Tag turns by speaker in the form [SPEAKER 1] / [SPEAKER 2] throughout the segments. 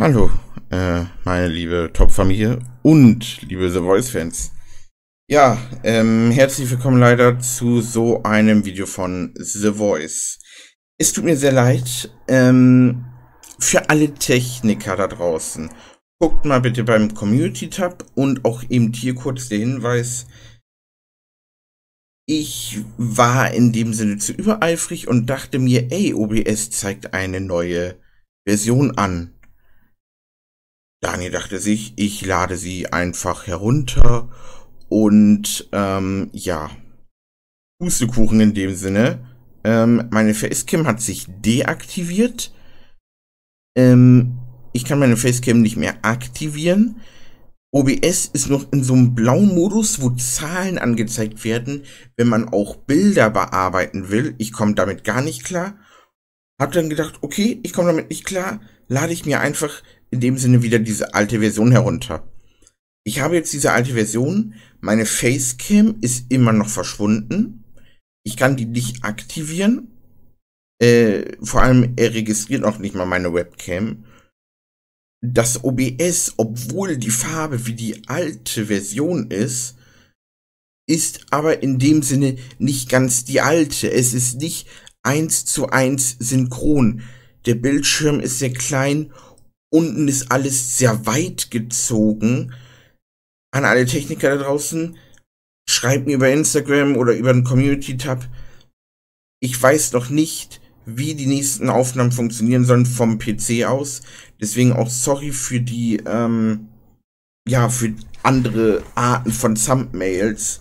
[SPEAKER 1] Hallo, äh, meine liebe Top-Familie und liebe The Voice-Fans. Ja, ähm, herzlich willkommen leider zu so einem Video von The Voice. Es tut mir sehr leid, ähm, für alle Techniker da draußen. Guckt mal bitte beim Community-Tab und auch eben hier kurz der Hinweis. Ich war in dem Sinne zu übereifrig und dachte mir, ey, OBS zeigt eine neue Version an Daniel dachte sich, ich lade sie einfach herunter und ähm, ja, Pustekuchen in dem Sinne. Ähm, meine Facecam hat sich deaktiviert. Ähm, ich kann meine Facecam nicht mehr aktivieren. OBS ist noch in so einem blauen Modus, wo Zahlen angezeigt werden, wenn man auch Bilder bearbeiten will. Ich komme damit gar nicht klar. Hab dann gedacht, okay, ich komme damit nicht klar, lade ich mir einfach in dem Sinne wieder diese alte Version herunter. Ich habe jetzt diese alte Version, meine Facecam ist immer noch verschwunden. Ich kann die nicht aktivieren. Äh, vor allem, er registriert noch nicht mal meine Webcam. Das OBS, obwohl die Farbe wie die alte Version ist, ist aber in dem Sinne nicht ganz die alte. Es ist nicht eins zu eins synchron. Der Bildschirm ist sehr klein unten ist alles sehr weit gezogen. An alle Techniker da draußen, schreibt mir über Instagram oder über den Community-Tab. Ich weiß noch nicht, wie die nächsten Aufnahmen funktionieren sollen vom PC aus. Deswegen auch sorry für die, ähm, ja, für andere Arten von Thumbnails.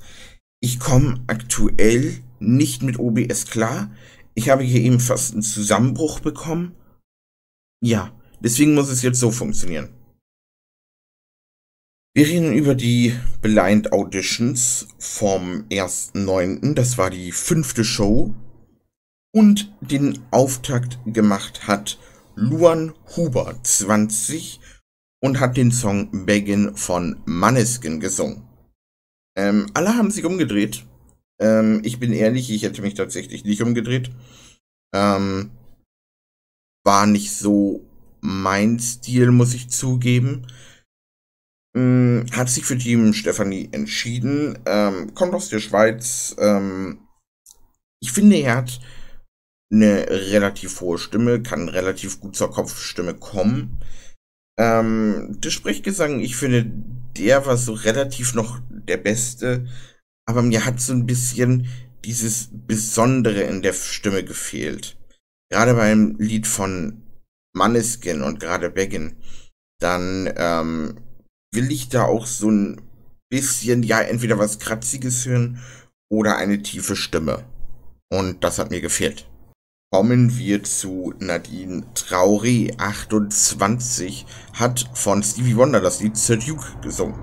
[SPEAKER 1] Ich komme aktuell nicht mit OBS klar. Ich habe hier eben fast einen Zusammenbruch bekommen. Ja, Deswegen muss es jetzt so funktionieren. Wir reden über die Blind Auditions vom 1.9. Das war die fünfte Show. Und den Auftakt gemacht hat Luan Huber 20 und hat den Song Beggin von Maneskin gesungen. Ähm, alle haben sich umgedreht. Ähm, ich bin ehrlich, ich hätte mich tatsächlich nicht umgedreht. Ähm, war nicht so mein Stil, muss ich zugeben. Hm, hat sich für Team Stefanie entschieden, ähm, kommt aus der Schweiz. Ähm, ich finde, er hat eine relativ hohe Stimme, kann relativ gut zur Kopfstimme kommen. Ähm, der Sprechgesang, ich finde, der war so relativ noch der beste, aber mir hat so ein bisschen dieses Besondere in der Stimme gefehlt. Gerade beim Lied von Manneskin und gerade Beggin, dann ähm, will ich da auch so ein bisschen, ja, entweder was Kratziges hören oder eine tiefe Stimme. Und das hat mir gefehlt. Kommen wir zu Nadine Trauri, 28, hat von Stevie Wonder das Lied Sir Duke gesungen.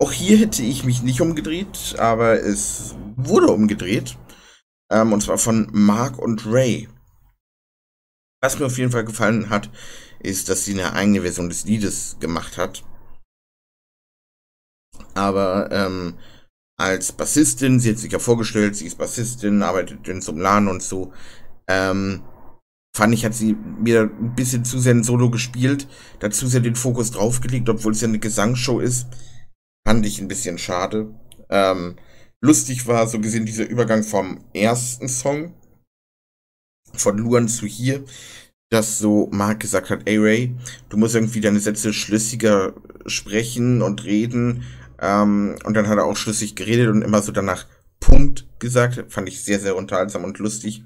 [SPEAKER 1] Auch hier hätte ich mich nicht umgedreht, aber es wurde umgedreht. Ähm, und zwar von Mark und Ray. Was mir auf jeden Fall gefallen hat, ist, dass sie eine eigene Version des Liedes gemacht hat. Aber ähm, als Bassistin, sie hat sich ja vorgestellt, sie ist Bassistin, arbeitet in so einem Laden und so. Ähm, fand ich, hat sie mir ein bisschen zu sehr ein Solo gespielt, dazu sehr den Fokus draufgelegt, obwohl es ja eine Gesangsshow ist. Fand ich ein bisschen schade. Ähm, lustig war so gesehen dieser Übergang vom ersten Song von Luan zu hier, dass so Mark gesagt hat, ey Ray, du musst irgendwie deine Sätze schlüssiger sprechen und reden. Ähm, und dann hat er auch schlüssig geredet und immer so danach Punkt gesagt. Fand ich sehr, sehr unterhaltsam und lustig.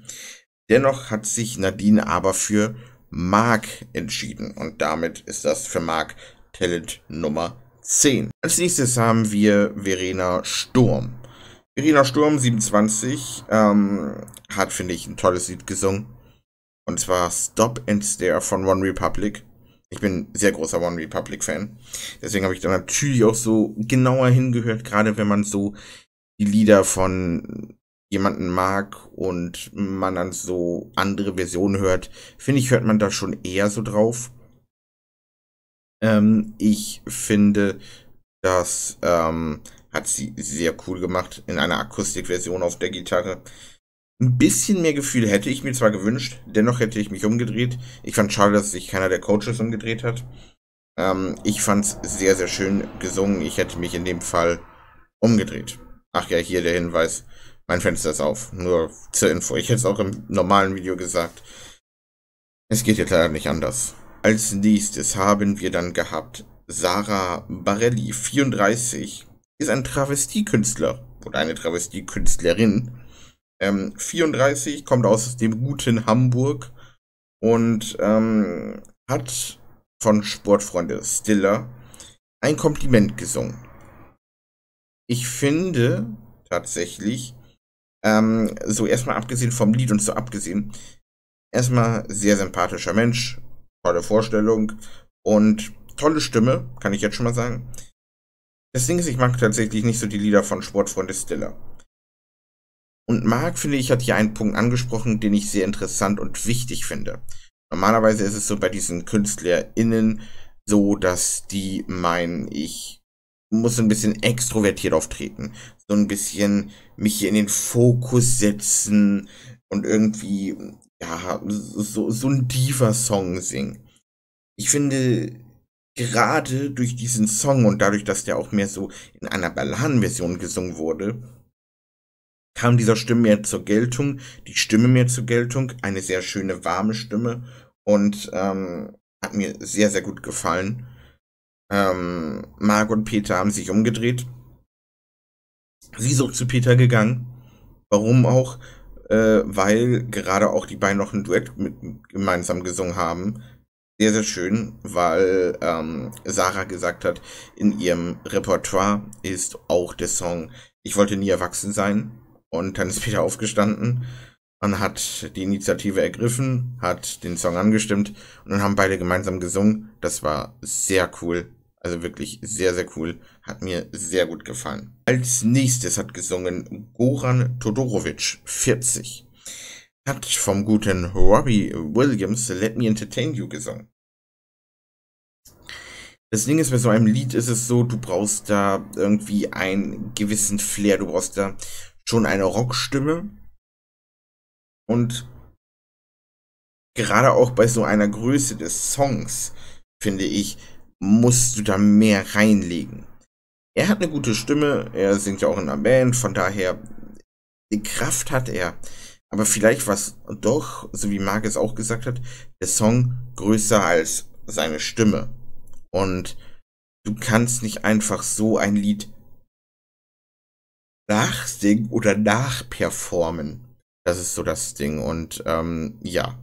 [SPEAKER 1] Dennoch hat sich Nadine aber für Mark entschieden. Und damit ist das für Mark Talent Nummer 10. Als nächstes haben wir Verena Sturm. Irina Sturm, 27, ähm, hat, finde ich, ein tolles Lied gesungen. Und zwar Stop and Stare von One Republic. Ich bin sehr großer One Republic Fan. Deswegen habe ich da natürlich auch so genauer hingehört, gerade wenn man so die Lieder von jemanden mag und man dann so andere Versionen hört. Finde ich, hört man da schon eher so drauf. Ähm, ich finde, dass ähm, hat sie sehr cool gemacht in einer Akustikversion auf der Gitarre. Ein bisschen mehr Gefühl hätte ich mir zwar gewünscht, dennoch hätte ich mich umgedreht. Ich fand schade, dass sich keiner der Coaches umgedreht hat. Ähm, ich es sehr, sehr schön gesungen. Ich hätte mich in dem Fall umgedreht. Ach ja, hier der Hinweis. Mein Fenster ist auf. Nur zur Info. Ich hätte es auch im normalen Video gesagt. Es geht jetzt leider nicht anders. Als nächstes haben wir dann gehabt Sarah Barelli, 34, ist ein Travestiekünstler oder eine Travestiekünstlerin. Ähm, 34, kommt aus dem guten Hamburg und ähm, hat von Sportfreunde Stiller ein Kompliment gesungen. Ich finde tatsächlich, ähm, so erstmal abgesehen vom Lied und so abgesehen, erstmal sehr sympathischer Mensch, tolle Vorstellung und tolle Stimme, kann ich jetzt schon mal sagen. Das Ding ist, ich mag tatsächlich nicht so die Lieder von Sportfreunde Stiller. Und Marc, finde ich, hat hier einen Punkt angesprochen, den ich sehr interessant und wichtig finde. Normalerweise ist es so bei diesen KünstlerInnen so, dass die meinen, ich muss ein bisschen extrovertiert auftreten. So ein bisschen mich hier in den Fokus setzen und irgendwie, ja, so, so ein Diva-Song singen. Ich finde, gerade durch diesen Song und dadurch, dass der auch mehr so in einer Balladenversion gesungen wurde, kam dieser Stimme mehr zur Geltung, die Stimme mehr zur Geltung, eine sehr schöne, warme Stimme und ähm, hat mir sehr, sehr gut gefallen. Ähm, Marc und Peter haben sich umgedreht. Sie ist auch zu Peter gegangen. Warum auch? Äh, weil gerade auch die beiden noch ein Duett mit, gemeinsam gesungen haben sehr, sehr schön, weil ähm, Sarah gesagt hat, in ihrem Repertoire ist auch der Song Ich wollte nie erwachsen sein. Und dann ist Peter aufgestanden und hat die Initiative ergriffen, hat den Song angestimmt und dann haben beide gemeinsam gesungen. Das war sehr cool. Also wirklich sehr, sehr cool. Hat mir sehr gut gefallen. Als nächstes hat gesungen Goran Todorovic, 40 hat vom guten Robbie Williams Let Me Entertain You gesungen. Das Ding ist, bei so einem Lied ist es so, du brauchst da irgendwie einen gewissen Flair, du brauchst da schon eine Rockstimme. Und gerade auch bei so einer Größe des Songs, finde ich, musst du da mehr reinlegen. Er hat eine gute Stimme, er singt ja auch in einer Band, von daher die Kraft hat er aber vielleicht was doch, so wie Marc es auch gesagt hat, der Song größer als seine Stimme. Und du kannst nicht einfach so ein Lied nachsingen oder nachperformen. Das ist so das Ding. Und ähm, ja,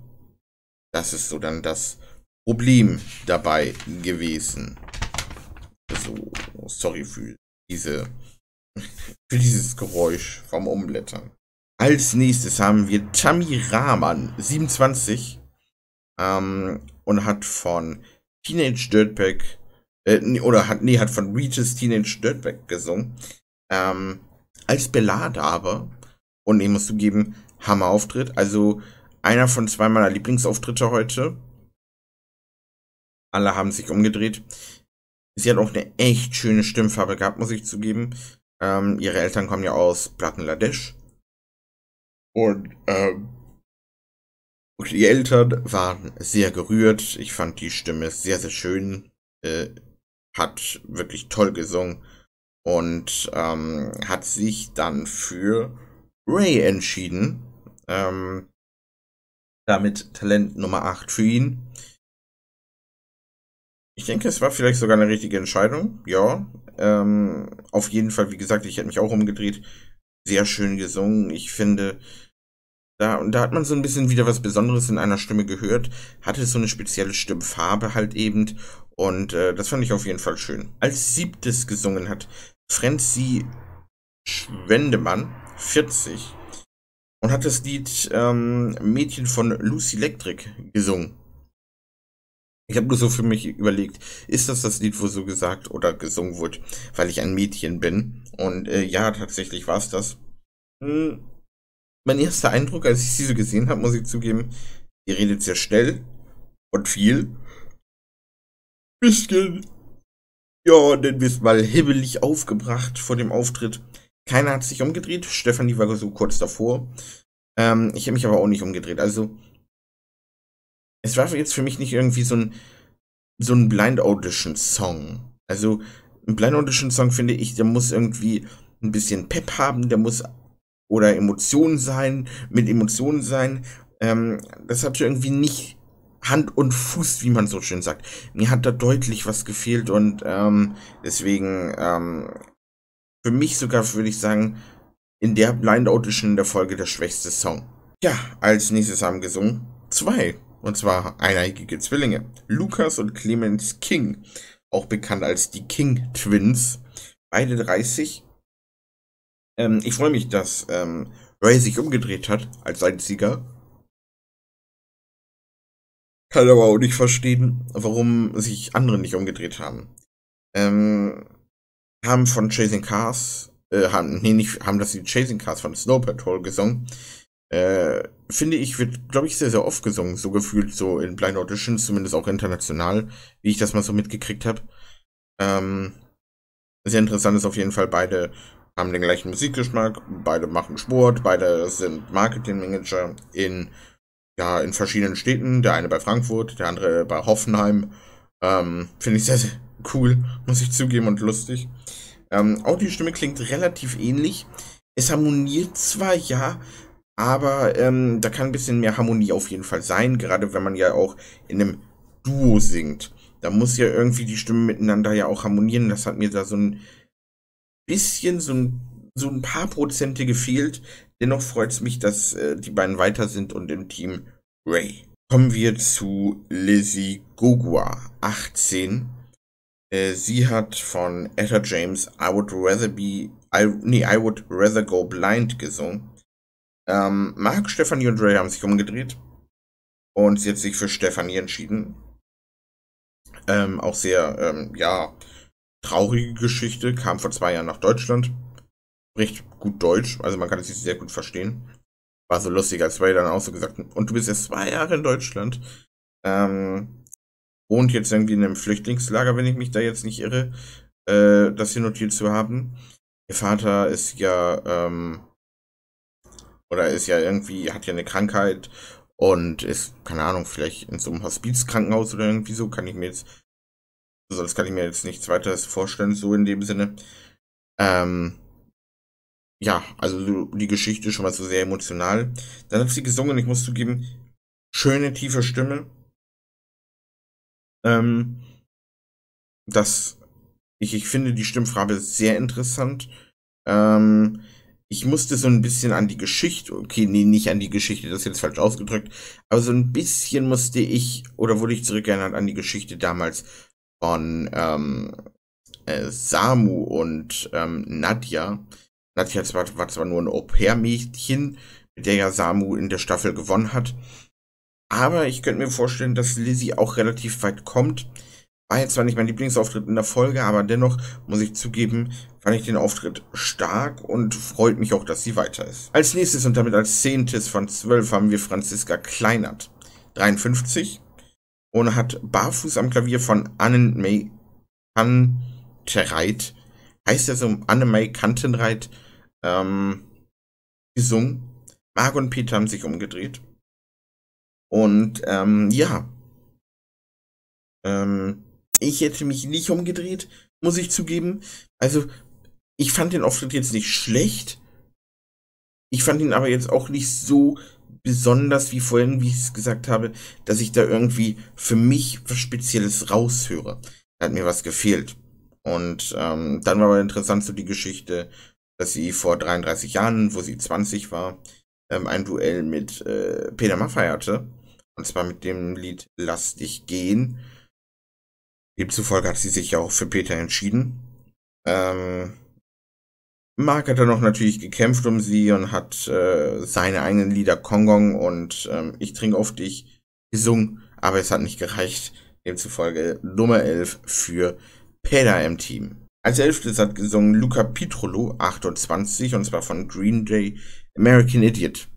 [SPEAKER 1] das ist so dann das Problem dabei gewesen. So, sorry für diese für dieses Geräusch vom Umblättern. Als nächstes haben wir Tammy Rahman, 27, ähm, und hat von Teenage Dirtbag, äh, oder hat, nee, hat von Regis Teenage Dirtbag gesungen, ähm, als Ballade aber, und ich muss zugeben, Hammerauftritt, also einer von zwei meiner Lieblingsauftritte heute. Alle haben sich umgedreht. Sie hat auch eine echt schöne Stimmfarbe gehabt, muss ich zugeben. Ähm, ihre Eltern kommen ja aus Bangladesch. Und ähm, die Eltern waren sehr gerührt. Ich fand die Stimme sehr, sehr schön. Äh, hat wirklich toll gesungen. Und ähm, hat sich dann für Ray entschieden. Ähm, damit Talent Nummer 8 für ihn. Ich denke, es war vielleicht sogar eine richtige Entscheidung. Ja. Ähm, auf jeden Fall, wie gesagt, ich hätte mich auch umgedreht sehr schön gesungen. Ich finde, da, und da hat man so ein bisschen wieder was Besonderes in einer Stimme gehört, hatte so eine spezielle Stimmfarbe halt eben und äh, das fand ich auf jeden Fall schön. Als siebtes gesungen hat Frenzy Schwendemann, 40, und hat das Lied ähm, Mädchen von Lucy Electric gesungen. Ich habe nur so für mich überlegt, ist das das Lied, wo so gesagt oder gesungen wird, weil ich ein Mädchen bin? Und äh, ja, tatsächlich war es das. Hm. Mein erster Eindruck, als ich sie so gesehen habe, muss ich zugeben, die redet sehr schnell und viel. Bisschen, ja, denn wir es mal hibbelig aufgebracht vor dem Auftritt. Keiner hat sich umgedreht, Stefanie war so kurz davor. Ähm, ich habe mich aber auch nicht umgedreht. Also es war jetzt für mich nicht irgendwie so ein, so ein Blind Audition Song. Also, ein Blind Audition Song finde ich, der muss irgendwie ein bisschen Pep haben, der muss oder Emotionen sein, mit Emotionen sein. Ähm, das hatte irgendwie nicht Hand und Fuß, wie man so schön sagt. Mir hat da deutlich was gefehlt und ähm, deswegen ähm, für mich sogar würde ich sagen, in der Blind Audition in der Folge der schwächste Song. Ja, als nächstes haben gesungen zwei und zwar eineigige Zwillinge, Lucas und Clemens King, auch bekannt als die King Twins, beide 30. Ähm, ich freue mich, dass ähm, Ray sich umgedreht hat als einziger. Kann aber auch nicht verstehen, warum sich andere nicht umgedreht haben. Ähm, haben von Chasing Cars, äh, haben, nee, nicht, haben das die Chasing Cars von Snow Patrol gesungen äh, finde ich, wird, glaube ich, sehr, sehr oft gesungen, so gefühlt, so in Blind Auditions, zumindest auch international, wie ich das mal so mitgekriegt habe. Ähm, sehr interessant ist auf jeden Fall, beide haben den gleichen Musikgeschmack, beide machen Sport, beide sind Marketingmanager in, ja, in verschiedenen Städten, der eine bei Frankfurt, der andere bei Hoffenheim. Ähm, finde ich sehr, sehr cool, muss ich zugeben und lustig. Ähm, auch die Stimme klingt relativ ähnlich. Es harmoniert zwar, ja, aber ähm, da kann ein bisschen mehr Harmonie auf jeden Fall sein, gerade wenn man ja auch in einem Duo singt. Da muss ja irgendwie die Stimmen miteinander ja auch harmonieren. Das hat mir da so ein bisschen, so ein, so ein paar Prozente gefehlt. Dennoch freut es mich, dass äh, die beiden weiter sind und im Team Ray. Kommen wir zu Lizzie Gogua, 18. Äh, sie hat von Etta James I Would Rather Be, I, nee, I Would Rather Go Blind gesungen. Ähm, Marc, Stefanie und Ray haben sich umgedreht. Und sie hat sich für Stefanie entschieden. Ähm, auch sehr, ähm, ja, traurige Geschichte. Kam vor zwei Jahren nach Deutschland. Spricht gut Deutsch, also man kann es sehr gut verstehen. War so lustig, als Ray dann auch so gesagt hat, und du bist jetzt zwei Jahre in Deutschland. Ähm, wohnt jetzt irgendwie in einem Flüchtlingslager, wenn ich mich da jetzt nicht irre, äh, das hier notiert zu haben. Ihr Vater ist ja, ähm, oder ist ja irgendwie, hat ja eine Krankheit und ist, keine Ahnung, vielleicht in so einem Hospizkrankenhaus oder irgendwie so, kann ich mir jetzt, sonst also kann ich mir jetzt nichts weiteres vorstellen, so in dem Sinne. Ähm, ja, also die Geschichte schon mal so sehr emotional. Dann hat sie gesungen, ich muss zugeben, schöne, tiefe Stimme. Ähm, das, ich, ich finde die Stimmfarbe sehr interessant. Ähm, ich musste so ein bisschen an die Geschichte, okay, nee, nicht an die Geschichte, das ist jetzt falsch ausgedrückt, aber so ein bisschen musste ich, oder wurde ich zurückgeändert an die Geschichte damals von ähm, äh, Samu und ähm, Nadja. Nadja zwar, war zwar nur ein Au-pair-Mädchen, mit der ja Samu in der Staffel gewonnen hat, aber ich könnte mir vorstellen, dass Lizzie auch relativ weit kommt. War jetzt zwar nicht mein Lieblingsauftritt in der Folge, aber dennoch muss ich zugeben, fand ich den Auftritt stark und freut mich auch, dass sie weiter ist. Als nächstes und damit als zehntes von zwölf haben wir Franziska Kleinert, 53, und hat Barfuß am Klavier von Anne May Kantereit, heißt ja so Anne May Kantenreit, ähm, gesungen. Marc und Peter haben sich umgedreht. Und ähm, ja, ähm, ich hätte mich nicht umgedreht, muss ich zugeben. Also, ich fand den Auftritt jetzt nicht schlecht. Ich fand ihn aber jetzt auch nicht so besonders wie vorhin, wie ich es gesagt habe, dass ich da irgendwie für mich was Spezielles raushöre. Da hat mir was gefehlt. Und ähm, dann war aber interessant so die Geschichte, dass sie vor 33 Jahren, wo sie 20 war, ähm, ein Duell mit äh, Peter Maffay hatte. Und zwar mit dem Lied Lass dich gehen. Demzufolge hat sie sich ja auch für Peter entschieden. Ähm, Mark hat dann noch natürlich gekämpft um sie und hat äh, seine eigenen Lieder Kongong und ähm, Ich trinke auf dich gesungen, aber es hat nicht gereicht. Demzufolge Nummer 11 für Peter im Team. Als elftes hat gesungen Luca Pitrolo, 28, und zwar von Green Day, American Idiot.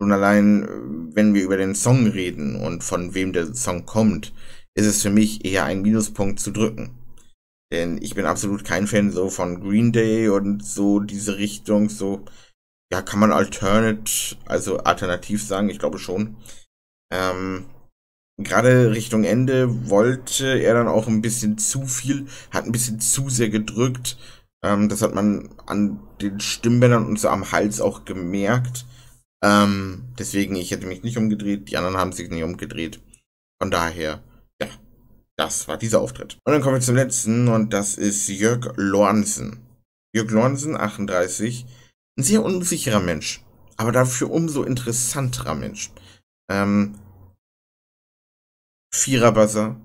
[SPEAKER 1] Schon allein, äh, wenn wir über den Song reden und von wem der Song kommt, ist es für mich eher ein Minuspunkt zu drücken. Denn ich bin absolut kein Fan so von Green Day und so diese Richtung, so, ja, kann man alternate, also alternativ sagen, ich glaube schon. Ähm, gerade Richtung Ende wollte er dann auch ein bisschen zu viel, hat ein bisschen zu sehr gedrückt. Ähm, das hat man an den Stimmbändern und so am Hals auch gemerkt. Ähm, deswegen, ich hätte mich nicht umgedreht, die anderen haben sich nicht umgedreht. Von daher, das war dieser Auftritt. Und dann kommen wir zum letzten und das ist Jörg Lornsen. Jörg Lornsen, 38, ein sehr unsicherer Mensch, aber dafür umso interessanterer Mensch. Ähm, Viererbuzzer.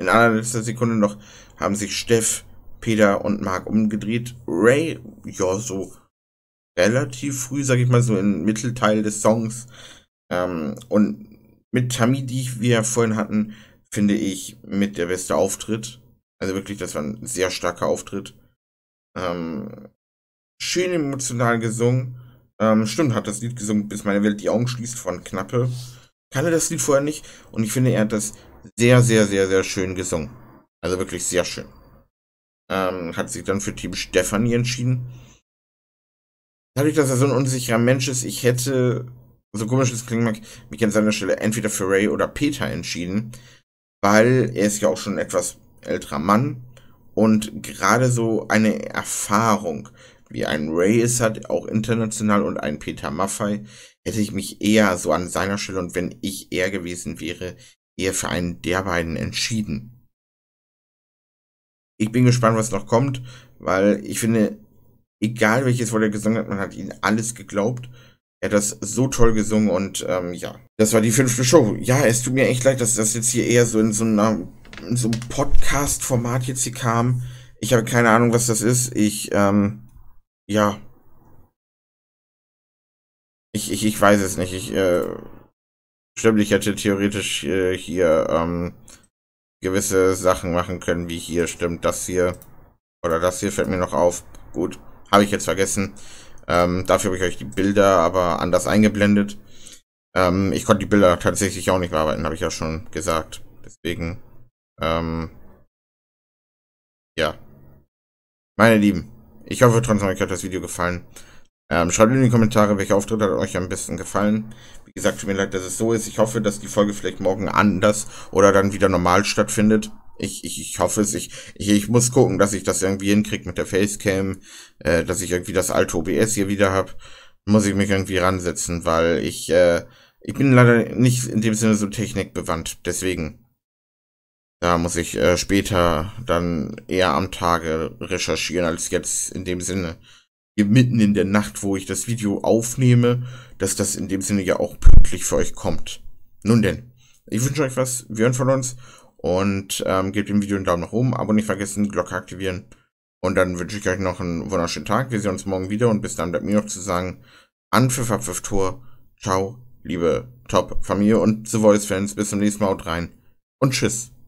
[SPEAKER 1] In allerletzter Sekunde noch haben sich Steff, Peter und Mark umgedreht. Ray, ja, so relativ früh, sag ich mal, so im Mittelteil des Songs. Ähm, und mit Tammy, die wir ja vorhin hatten, finde ich, mit der beste Auftritt. Also wirklich, das war ein sehr starker Auftritt. Ähm, schön emotional gesungen. Ähm, stimmt, hat das Lied gesungen, bis meine Welt die Augen schließt von Knappe. Kannte das Lied vorher nicht und ich finde, er hat das sehr, sehr, sehr, sehr schön gesungen. Also wirklich sehr schön. Ähm, hat sich dann für Team Stephanie entschieden. Dadurch, dass er so ein unsicherer Mensch ist, ich hätte, so komisch es klingen mag, mich an seiner Stelle entweder für Ray oder Peter entschieden weil er ist ja auch schon etwas älterer Mann und gerade so eine Erfahrung, wie ein Ray es hat, auch international und ein Peter Maffei, hätte ich mich eher so an seiner Stelle und wenn ich er gewesen wäre, eher für einen der beiden entschieden. Ich bin gespannt, was noch kommt, weil ich finde, egal welches Wort er gesungen hat, man hat ihm alles geglaubt er hat das so toll gesungen und ähm, ja, das war die fünfte Show. Ja, es tut mir echt leid, dass das jetzt hier eher so in so, einer, in so einem Podcast-Format jetzt hier kam. Ich habe keine Ahnung, was das ist. Ich, ähm, ja. Ich, ich, ich weiß es nicht. Ich, äh, stimmt, ich hätte theoretisch äh, hier, ähm, gewisse Sachen machen können, wie hier, stimmt, das hier. Oder das hier fällt mir noch auf. Gut, habe ich jetzt vergessen. Ähm, dafür habe ich euch die Bilder aber anders eingeblendet. Ähm, ich konnte die Bilder tatsächlich auch nicht bearbeiten, habe ich ja schon gesagt. Deswegen, ähm, ja. Meine Lieben, ich hoffe trotzdem, euch hat das Video gefallen. Ähm, schreibt in die Kommentare, welcher Auftritt hat euch am besten gefallen. Wie gesagt, tut mir leid, dass es so ist. Ich hoffe, dass die Folge vielleicht morgen anders oder dann wieder normal stattfindet. Ich, ich, ich hoffe es. Ich, ich, ich muss gucken, dass ich das irgendwie hinkriege mit der Facecam, äh, dass ich irgendwie das alte OBS hier wieder hab. Muss ich mich irgendwie ransetzen, weil ich, äh, ich bin leider nicht in dem Sinne so technikbewandt. Deswegen. Da muss ich äh, später dann eher am Tage recherchieren als jetzt in dem Sinne. Hier mitten in der Nacht, wo ich das Video aufnehme, dass das in dem Sinne ja auch pünktlich für euch kommt. Nun denn, ich wünsche euch was, wir hören von uns und ähm, gebt dem Video einen Daumen nach oben, aber nicht vergessen, die Glocke aktivieren. Und dann wünsche ich euch noch einen wunderschönen Tag. Wir sehen uns morgen wieder und bis dann bleibt mir noch zu sagen, Anpfiff, Abpfiff, Tor. Ciao, liebe Top-Familie und The Voice-Fans. Bis zum nächsten Mal, haut rein und tschüss.